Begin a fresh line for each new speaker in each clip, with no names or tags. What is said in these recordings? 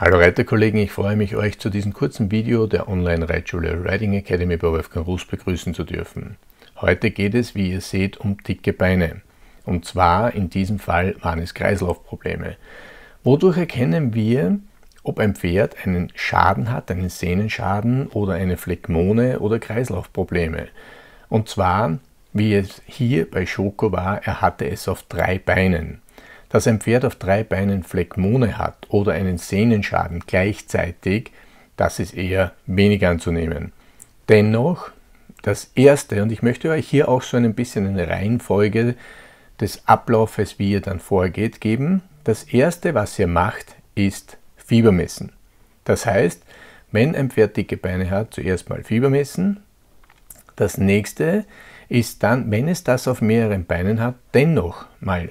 Hallo Reiterkollegen, ich freue mich, euch zu diesem kurzen Video der Online-Reitschule Riding Academy bei Wolfgang Rus begrüßen zu dürfen. Heute geht es, wie ihr seht, um dicke Beine. Und zwar in diesem Fall waren es Kreislaufprobleme. Wodurch erkennen wir, ob ein Pferd einen Schaden hat, einen Sehnenschaden oder eine Phlegmone oder Kreislaufprobleme? Und zwar, wie es hier bei Schoko war, er hatte es auf drei Beinen. Dass ein Pferd auf drei Beinen Phlegmone hat oder einen Sehnenschaden gleichzeitig, das ist eher wenig anzunehmen. Dennoch, das Erste, und ich möchte euch hier auch so ein bisschen eine Reihenfolge des Ablaufes, wie ihr dann vorgeht, geben. Das Erste, was ihr macht, ist Fieber messen. Das heißt, wenn ein Pferd dicke Beine hat, zuerst mal Fieber messen. Das nächste ist dann, wenn es das auf mehreren Beinen hat, dennoch mal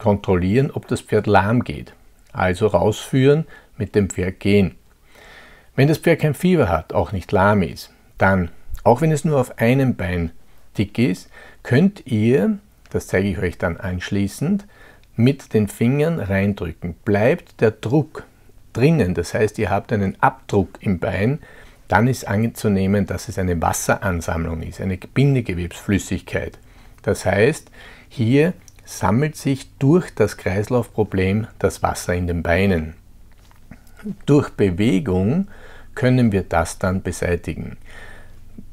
kontrollieren, ob das Pferd lahm geht. Also rausführen, mit dem Pferd gehen. Wenn das Pferd kein Fieber hat, auch nicht lahm ist, dann, auch wenn es nur auf einem Bein dick ist, könnt ihr, das zeige ich euch dann anschließend, mit den Fingern reindrücken. Bleibt der Druck drinnen, das heißt, ihr habt einen Abdruck im Bein, dann ist anzunehmen, dass es eine Wasseransammlung ist, eine Bindegewebsflüssigkeit. Das heißt, hier sammelt sich durch das Kreislaufproblem das Wasser in den Beinen. Durch Bewegung können wir das dann beseitigen.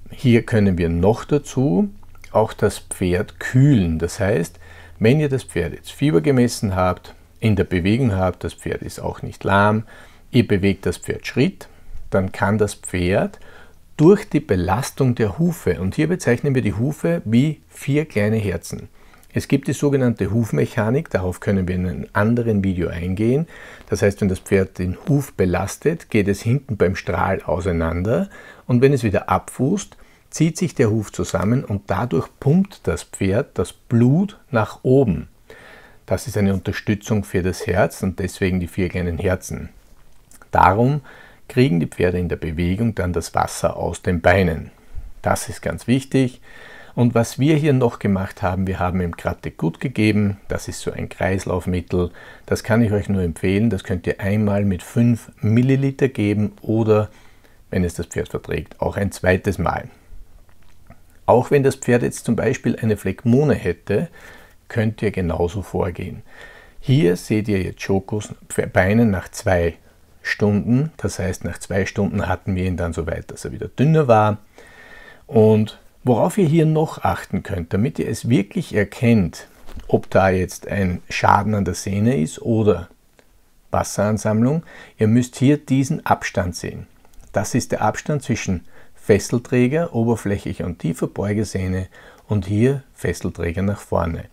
Hier können wir noch dazu auch das Pferd kühlen. Das heißt, wenn ihr das Pferd jetzt Fieber gemessen habt, in der Bewegung habt, das Pferd ist auch nicht lahm, ihr bewegt das Pferd Schritt, dann kann das Pferd durch die Belastung der Hufe, und hier bezeichnen wir die Hufe wie vier kleine Herzen, es gibt die sogenannte Hufmechanik, darauf können wir in einem anderen Video eingehen. Das heißt, wenn das Pferd den Huf belastet, geht es hinten beim Strahl auseinander und wenn es wieder abfußt, zieht sich der Huf zusammen und dadurch pumpt das Pferd das Blut nach oben. Das ist eine Unterstützung für das Herz und deswegen die vier kleinen Herzen. Darum kriegen die Pferde in der Bewegung dann das Wasser aus den Beinen. Das ist ganz wichtig. Und was wir hier noch gemacht haben, wir haben ihm Kratte gut gegeben, das ist so ein Kreislaufmittel, das kann ich euch nur empfehlen, das könnt ihr einmal mit 5 Milliliter geben oder, wenn es das Pferd verträgt, auch ein zweites Mal. Auch wenn das Pferd jetzt zum Beispiel eine Phlegmone hätte, könnt ihr genauso vorgehen. Hier seht ihr jetzt Schokos Beine nach zwei Stunden. Das heißt, nach zwei Stunden hatten wir ihn dann so weit, dass er wieder dünner war. Und Worauf ihr hier noch achten könnt, damit ihr es wirklich erkennt, ob da jetzt ein Schaden an der Sehne ist oder Wasseransammlung, ihr müsst hier diesen Abstand sehen. Das ist der Abstand zwischen Fesselträger, oberflächlich und tiefer Beugesehne und hier Fesselträger nach vorne.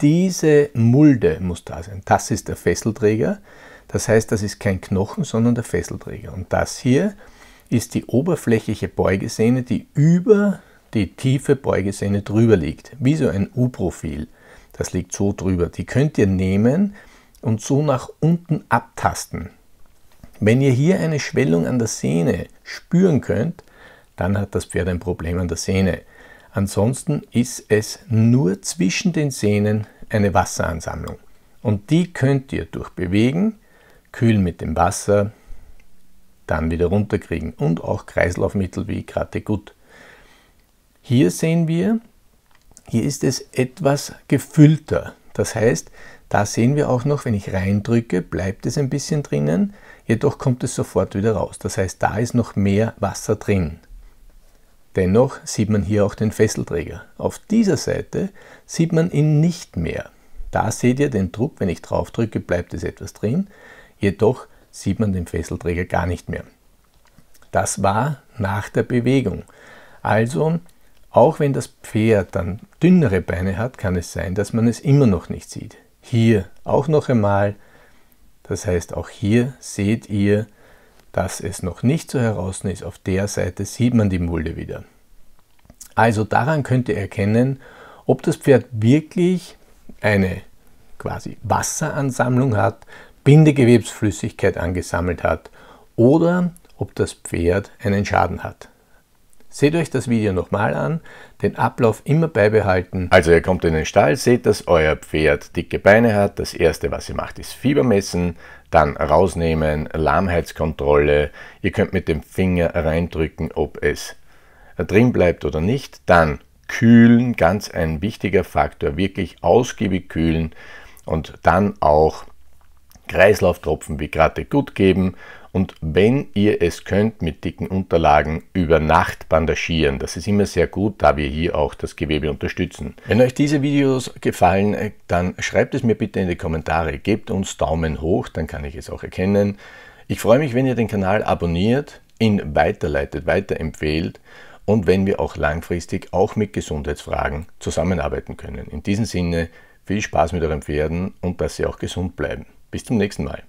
Diese Mulde muss da sein. Das ist der Fesselträger. Das heißt, das ist kein Knochen, sondern der Fesselträger. Und das hier ist die oberflächliche Beugesehne, die über die tiefe Beugesehne drüber liegt, wie so ein U-Profil. Das liegt so drüber. Die könnt ihr nehmen und so nach unten abtasten. Wenn ihr hier eine Schwellung an der Sehne spüren könnt, dann hat das Pferd ein Problem an der Sehne. Ansonsten ist es nur zwischen den Sehnen eine Wasseransammlung. Und die könnt ihr durch Bewegen, kühlen mit dem Wasser, dann wieder runterkriegen und auch Kreislaufmittel wie Krategut. Hier sehen wir, hier ist es etwas gefüllter. Das heißt, da sehen wir auch noch, wenn ich reindrücke, bleibt es ein bisschen drinnen, jedoch kommt es sofort wieder raus. Das heißt, da ist noch mehr Wasser drin. Dennoch sieht man hier auch den Fesselträger. Auf dieser Seite sieht man ihn nicht mehr. Da seht ihr den Druck, wenn ich draufdrücke, bleibt es etwas drin. Jedoch sieht man den Fesselträger gar nicht mehr. Das war nach der Bewegung. Also auch wenn das Pferd dann dünnere Beine hat, kann es sein, dass man es immer noch nicht sieht. Hier auch noch einmal, das heißt auch hier seht ihr, dass es noch nicht so heraus ist. Auf der Seite sieht man die Mulde wieder. Also daran könnt ihr erkennen, ob das Pferd wirklich eine quasi Wasseransammlung hat, Bindegewebsflüssigkeit angesammelt hat oder ob das Pferd einen Schaden hat. Seht euch das Video nochmal an, den Ablauf immer beibehalten. Also ihr kommt in den Stall, seht, dass euer Pferd dicke Beine hat. Das erste, was ihr macht, ist Fieber messen, dann rausnehmen, Lahmheitskontrolle. Ihr könnt mit dem Finger reindrücken, ob es drin bleibt oder nicht. Dann kühlen, ganz ein wichtiger Faktor, wirklich ausgiebig kühlen und dann auch Kreislauftropfen wie gerade gut geben und wenn ihr es könnt mit dicken Unterlagen über Nacht bandagieren, das ist immer sehr gut, da wir hier auch das Gewebe unterstützen. Wenn euch diese Videos gefallen, äh, dann schreibt es mir bitte in die Kommentare, gebt uns Daumen hoch, dann kann ich es auch erkennen. Ich freue mich, wenn ihr den Kanal abonniert, ihn weiterleitet, weiterempfehlt und wenn wir auch langfristig auch mit Gesundheitsfragen zusammenarbeiten können. In diesem Sinne, viel Spaß mit euren Pferden und dass sie auch gesund bleiben. Bis zum nächsten Mal.